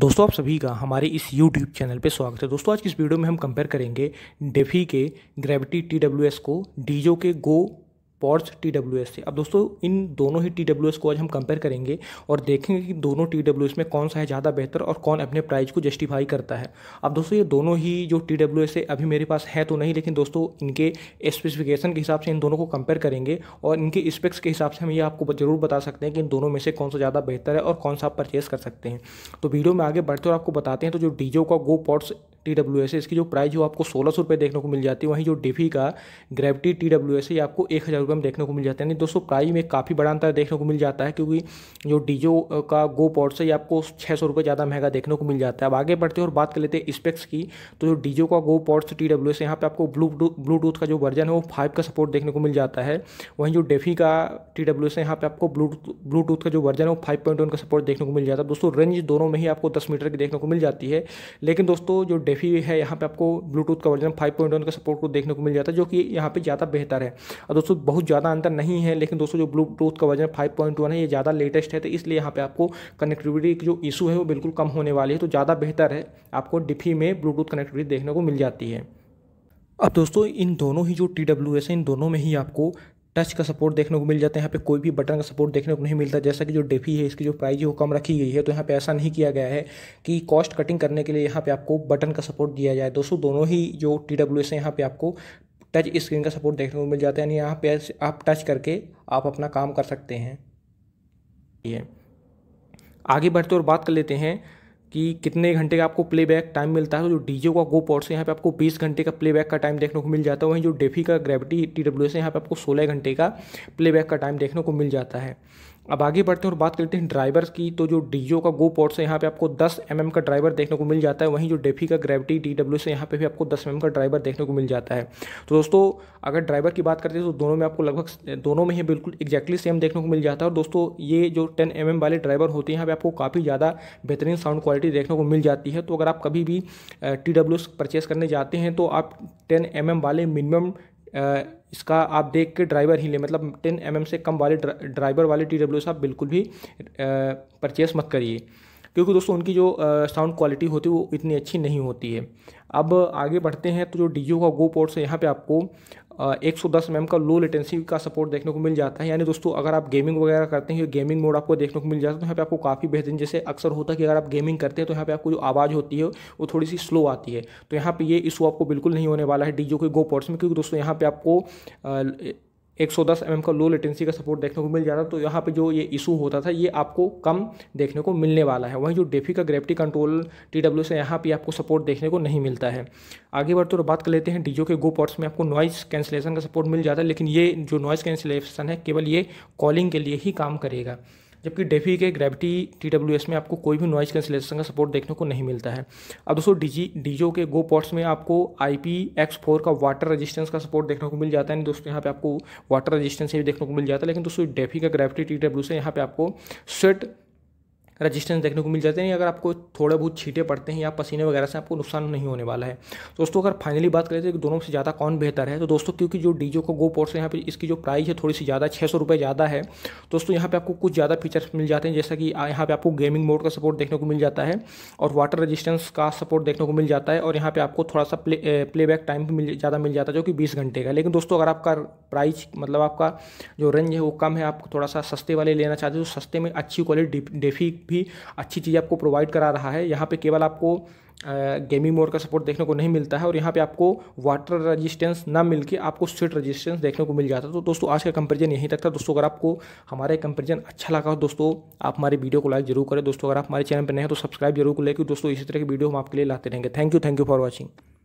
दोस्तों आप सभी का हमारे इस YouTube चैनल पे स्वागत है दोस्तों आज की इस वीडियो में हम कंपेयर करेंगे डेफी के ग्रेविटी टी को डीजो के गो पॉर्च टी से अब दोस्तों इन दोनों ही टी को आज हम कंपेयर करेंगे और देखेंगे कि दोनों टी में कौन सा है ज़्यादा बेहतर और कौन अपने प्राइस को जस्टिफाई करता है अब दोस्तों ये दोनों ही जो टी है अभी मेरे पास है तो नहीं लेकिन दोस्तों इनके स्पेसिफिकेशन के हिसाब से इन दोनों को कंपेयर करेंगे और इनके स्पेक्स के हिसाब से हम ये आपको ज़रूर बता सकते हैं कि इन दोनों में से कौन सा ज़्यादा बेहतर है और कौन सा आप परचेस कर सकते हैं तो वीडियो में आगे बढ़ते और आपको बताते हैं तो जो डीजो का go pods T W S इसकी जो प्राइस जो आपको सोलह सौ रुपये देखने को मिल जाती है वहीं जो डिफी का ग्रेविटी टी डब्ल्यू एस ये आपको एक हज़ार रुपये में देखने को मिल जाता है यानी दोस्तों प्राइस में काफ़ी बड़ा अंतर देखने को मिल जाता है क्योंकि जो डीजो का गो पॉड्स है ये आपको छः सौ रुपये ज़्यादा महंगा देखने को मिल जाता है अब आगे बढ़ते हैं और बात कर लेते हैं स्पेक्स की तो जो डीजो का go pods T W S यहाँ पर आपको ब्लूटूथ का जो वर्जन है वो फाइव का सपोर्ट देखने को मिल जाता है वहीं जो डेफी का टी डब्ल्यू एस यहाँ पर आपको ब्लूटूथ ब्लूटूथ का जो वर्जन है वो फाइव पॉइंट वन का सपोर्ट देखने को मिल जाता है दोस्तों रेंज दोनों में ही आपको दस मीटर की देखने को मिल जाती है लेकिन दोस्तों जो डेफी है यहाँ पे आपको ब्लूटूथ का वर्जन 5.1 का सपोर्ट को देखने को मिल जाता है जो कि यहाँ पे ज़्यादा बेहतर है और दोस्तों बहुत ज़्यादा अंतर नहीं है लेकिन दोस्तों जो ब्लूटूथ का वर्जन 5.1 है ये ज़्यादा लेटेस्ट है तो इसलिए यहाँ पर आपको कनेक्टिविटी की जो इशू है वो बिल्कुल कम होने वाली है तो ज़्यादा बेहतर है आपको डिफी में ब्लूटूथ कनेक्टिविटी देखने को मिल जाती है अब दोस्तों इन दोनों ही जो टी डब्ल्यू एस है इन दोनों में ही आपको टच का सपोर्ट देखने को मिल जाता है यहाँ पे कोई भी बटन का सपोर्ट देखने को नहीं मिलता जैसा कि जो डेफी है इसकी जो प्राइस है वो कम रखी गई है तो यहाँ पे ऐसा नहीं किया गया है कि कॉस्ट कटिंग करने के लिए यहाँ पे आपको बटन का सपोर्ट दिया जाए दोस्तों दोनों ही जो टी डब्ल्यू एस है यहाँ पे आपको टच स्क्रीन का सपोर्ट देखने को मिल जाता है यानी यहाँ पे आप टच करके आप अपना काम कर सकते हैं ये आगे बढ़ते और बात कर लेते हैं कि कितने घंटे का आपको प्लेबैक टाइम मिलता है तो जो डीजे का गो पॉट्स है यहाँ पे आपको 20 घंटे का प्लेबैक का टाइम देखने को मिल जाता है वहीं जो डेफी का ग्रेविटी टी डब्ल्यू एस है यहाँ पे आपको 16 घंटे का प्लेबैक का टाइम देखने को मिल जाता है अब आगे बढ़ते हैं और बात करते हैं ड्राइवर्स की तो जो डीजो का गो पॉट से यहाँ पे आपको 10 एम mm का ड्राइवर देखने को मिल जाता है वहीं जो डेफी का ग्रेविटी डी डब्ल्यू से यहाँ पे भी आपको 10 एम mm का ड्राइवर देखने को मिल जाता है तो दोस्तों अगर ड्राइवर की बात करते हैं तो दोनों में आपको लगभग दोनों में ही बिल्कुल एक्जैक्टली सेम देखने को मिल जाता है और दोस्तों ये जो टेन एम mm वाले ड्राइवर होते हैं यहाँ पर आपको काफ़ी ज़्यादा बेहतरीन साउंड क्वालिटी देखने को मिल जाती है तो अगर आप कभी भी टी परचेस करने जाते हैं तो आप टेन एम वाले मिनिमम इसका आप देख के ड्राइवर ही लें मतलब टेन एम से कम वाले ड्राइवर वाले टी डब्ल्यू आप बिल्कुल भी परचेस मत करिए क्योंकि दोस्तों उनकी जो साउंड क्वालिटी होती है वो इतनी अच्छी नहीं होती है अब आगे बढ़ते हैं तो जो डी का गो पोर्ट्स है यहाँ पर आपको एक सौ दस एम का लो लेटेंसी का सपोर्ट देखने को मिल जाता है यानी दोस्तों अगर आप गेमिंग वगैरह करते हैं गेमिंग मोड आपको देखने को मिल जाता है तो यहाँ पे आपको काफ़ी बेहतरीन जैसे अक्सर होता है कि अगर आप गेमिंग करते हैं तो यहाँ पे आपको जो आवाज़ होती है वो थोड़ी सी स्लो आती है तो यहाँ पे ये इशू आपको बिल्कुल नहीं होने वाला है डी के गो पोर्ट्स में क्योंकि दोस्तों यहाँ पर आपको एक सौ दस एम का लो लेटेंसी का सपोर्ट देखने को मिल जाता तो यहाँ पे जो ये इशू होता था ये आपको कम देखने को मिलने वाला है वहीं जो डेफी का ग्रेविटी कंट्रोल टी डब्ल्यू से यहाँ पे आपको सपोर्ट देखने को नहीं मिलता है आगे बढ़ते तो बात कर लेते हैं डीजो के गो पॉट्स में आपको नॉइस कैंसिलेशन का सपोर्ट मिल जाता है लेकिन ये जो नॉइस कैंसिलेशन है केवल ये कॉलिंग के लिए ही काम करेगा जबकि डेफी के ग्रेविटी टी डब्ल्यू एस में आपको कोई भी नॉइज़ कैंसिलेशन का सपोर्ट देखने को नहीं मिलता है अब दोस्तों डीजी डीजो के गो पॉट्स में आपको आई पी एक्स फोर का वाटर रजिस्टेंस का सपोर्ट देखने को मिल जाता है दोस्तों यहाँ पे आपको वाटर रजिस्टेंस भी देखने को मिल जाता है लेकिन दोस्तों डेफी का ग्रेविटी टी डब्ल्यू से यहाँ पे आपको स्वेट रजिस्टेंस देखने को मिल जाते हैं अगर आपको थोड़े बहुत छीटे पड़ते हैं या पसीने वगैरह से आपको नुकसान नहीं होने वाला है दोस्तों अगर फाइनली बात करें तो दोनों से ज़्यादा कौन बेहतर है तो दोस्तों क्योंकि जो डीजो का गो पोर्ट्स यहाँ पर इसकी जो प्राइस है थोड़ी सी ज़्यादा छः सौ रुपये ज़्यादा है दोस्तों यहाँ पर आपको कुछ ज़्यादा फीचर्स मिल जाते हैं जैसा कि यहाँ पर आपको गेमिंग मोड का सपोर्ट देखने को मिल जाता है और वाटर रजिस्टेंस का सपोर्ट देखने को मिल जाता है और यहाँ पर आपको थोड़ा सा प्ले प्लेबैक टाइम भी ज़्यादा मिल जाता है जो कि बीस घंटे का लेकिन दोस्तों अगर आपका प्राइस मतलब आपका जो रेंज है वो कम है आप थोड़ा सा सस्ते वाले लेना चाहते हो तो सस्ते में अच्छी क्वालिटी डेफी भी अच्छी चीज़ आपको प्रोवाइड करा रहा है यहाँ पे केवल आपको गेमिंग मोड का सपोर्ट देखने को नहीं मिलता है और यहाँ पे आपको वाटर रेजिस्टेंस ना मिलके आपको स्वीट रेजिस्टेंस देखने को मिल जाता है तो दोस्तों आज का कंपेरिजन यहीं तक था दोस्तों अगर आपको हमारे कंपेरिजन अच्छा लगा हो दोस्तों आप हमारे वीडियो को लाइक जरूर करें दोस्तों अगर आप हमारे चैनल पर नहीं हैं तो सब्सक्राइब जरूर कर लेकिन दोस्तों इसी तरह की वीडियो हम आपके लिए लाते रहेंगे thank you thank you for watching